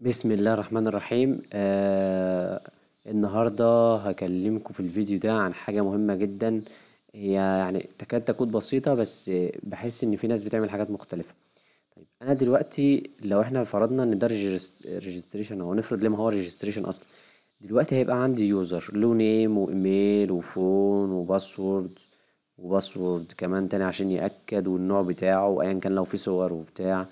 بسم الله الرحمن الرحيم آه النهاردة هكلمكم في الفيديو ده عن حاجة مهمة جدا هي يعني تكاد تكون بسيطة بس بحس إن في ناس بتعمل حاجات مختلفة طيب أنا دلوقتي لو إحنا فرضنا إن ده ريجستريشن أو نفرض ليه ما هو ريجستريشن أصلا دلوقتي هيبقى عندي يوزر له نيم وإيميل وفون وباسورد وباسورد كمان تاني عشان يأكد والنوع بتاعه وأيا كان لو في صور وبتاع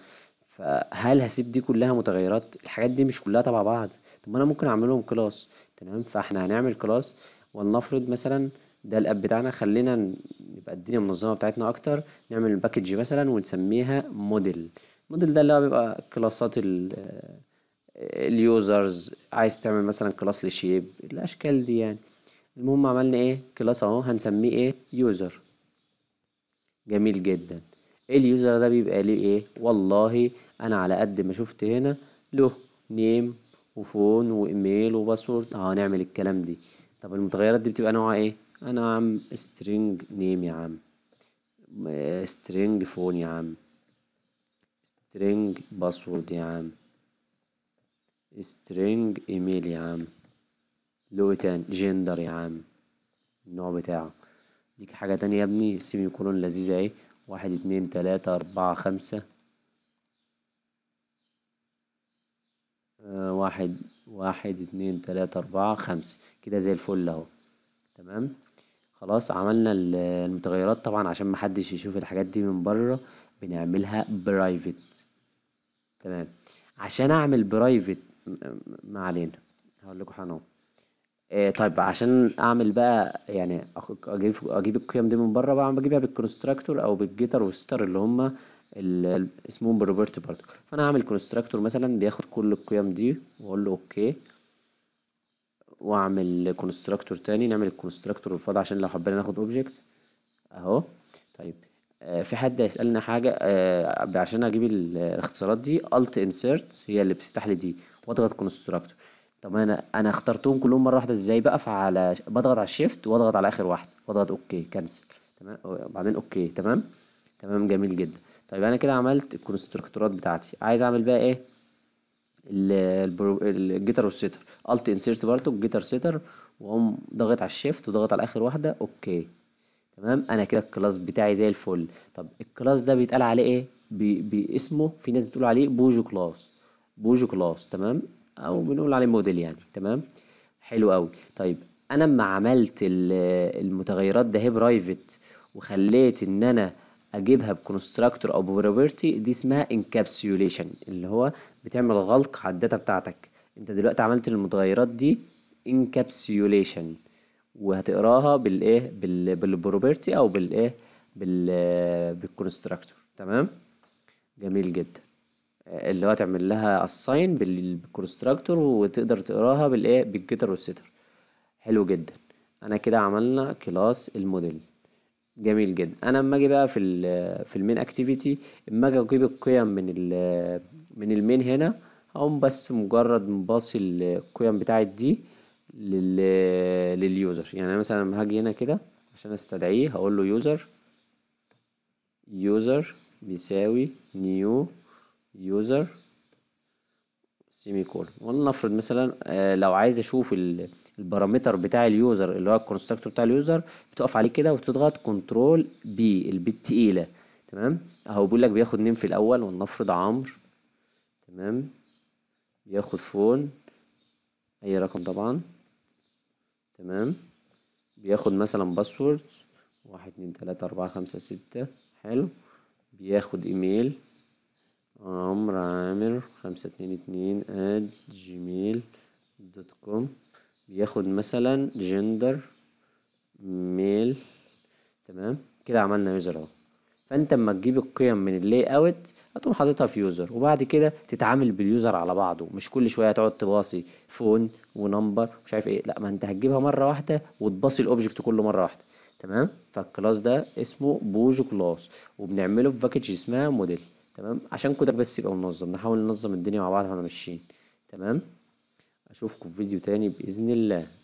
فهل هسيب دي كلها متغيرات الحاجات دي مش كلها تبع بعض طب ما انا ممكن اعملهم كلاس تمام فاحنا هنعمل كلاس ولنفرض مثلا ده الاب بتاعنا خلينا نبقى الدنيا منظمه بتاعتنا اكتر نعمل الباكج مثلا ونسميها موديل الموديل ده اللي هو بيبقى كلاسات اليوزرز عايز تعمل مثلا كلاس لشيب الاشكال دي يعني المهم عملنا ايه كلاس اهو هنسميه ايه يوزر جميل جدا اليوزر ده بيبقى ليه ايه والله انا على قد ما شفت هنا له نيم وفون وايميل وباسورد اه هنعمل الكلام دي طب المتغيرات دي بتبقى نوعها ايه انا عم string نيم يا عم آه، string فون يا عم string باسورد يا عم string ايميل يا عم له إيه تاني جندر يا عم النوع بتاعه ليك حاجة تانية يا ابني سيمي كولون لذيذة اهي واحد اتنين تلاتة اربعة خمسة آه، واحد واحد اتنين تلاتة أربعة خمسة كده زي الفل أهو تمام خلاص عملنا المتغيرات طبعا عشان محدش يشوف الحاجات دي من بره بنعملها برايفت تمام عشان أعمل برايفت ما علينا هقول لكم حنو إيه طيب عشان اعمل بقى يعني اجيب اجيب القيم دي من بره بقى بجيبها بالكونستراكتور او بالجيتر والستر اللي هما اسمهم بالروبرت بارتكل فانا هعمل كونستراكتور مثلا بياخد كل القيم دي واقول له اوكي واعمل كونستراكتور تاني نعمل الكونستراكتور الفاضي عشان لو حبينا ناخد اوبجكت اهو طيب آه في حد هيسالنا حاجه آه عشان اجيب الاختصارات دي الت انسيرت هي اللي بتفتح لي دي واضغط كونستراكتور طب انا انا اخترتهم كلهم مره واحده ازاي بقى فعلى بضغط على الشيفت واضغط على اخر واحده واضغط اوكي كنسل تمام وبعدين اوكي تمام تمام جميل جدا طيب انا كده عملت الكونستركتورات بتاعتي عايز اعمل بقى ايه الجيتر والسيتر الت انسيرت برضو الجيتر سيتر واقوم ضاغط على الشيفت وضاغط على اخر واحده اوكي تمام انا كده الكلاس بتاعي زي الفل طب الكلاس ده بيتقال عليه ايه بي في ناس بتقول عليه بوجو كلاس بوجو كلاس تمام او بنقول عليه موديل يعني تمام حلو قوي طيب انا اما عملت المتغيرات ده برايفت وخليت ان انا اجيبها بكونستراكتور او بروبرتي دي اسمها انكابسيوليشن اللي هو بتعمل غلق على الداتا بتاعتك انت دلوقتي عملت المتغيرات دي انكابسيوليشن وهتقراها بالايه بالبروبرتي او بالايه بالكونستراكتور تمام جميل جدا اللي هو تعمل لها الساين بالكونستراكتور وتقدر تقراها بالايه بالجيتر والستر حلو جدا انا كده عملنا كلاس الموديل جميل جدا انا اما اجي بقى في ال في المين اكتيفيتي اما اجي اجيب القيم من ال من المين هنا اقوم بس مجرد مباصي القيم بتاعت دي لل لليوزر يعني انا مثلا هاجي هنا كده عشان استدعيه هقول له يوزر يوزر بيساوي نيو يوزر سيمي كول ولنفرض مثلا آه، لو عايز اشوف ال البارامتر بتاع اليوزر اللي هو الكونستراكتور بتاع اليوزر بتقف عليه كده وتضغط كنترول بي البي التقيله تمام اهو بيقول لك بياخد نيم في الاول ولنفرض عمرو تمام بياخد فون اي رقم طبعا تمام بياخد مثلا باسورد واحد اتنين تلاتة أربعة خمسة ستة حلو بياخد ايميل عمرو عامر خمسة اتنين اتنين اد جيميل دوت كوم بياخد مثلا جندر ميل تمام كده عملنا يوزر اهو فانت اما تجيب القيم من اللاي اوت هتقوم حاططها في يوزر وبعد كده تتعامل باليوزر على بعضه مش كل شويه تقعد تباصي فون ونمبر مش عارف ايه لا ما انت هتجيبها مره واحده وتباصي الاوبجكت كله مره واحده تمام فالكلاس ده اسمه بوجو كلاس وبنعمله في باكج اسمها موديل تمام عشان كودك بس يبقى منظم نحاول ننظم الدنيا مع بعض واحنا ماشيين تمام أشوفكم في فيديو تاني بإذن الله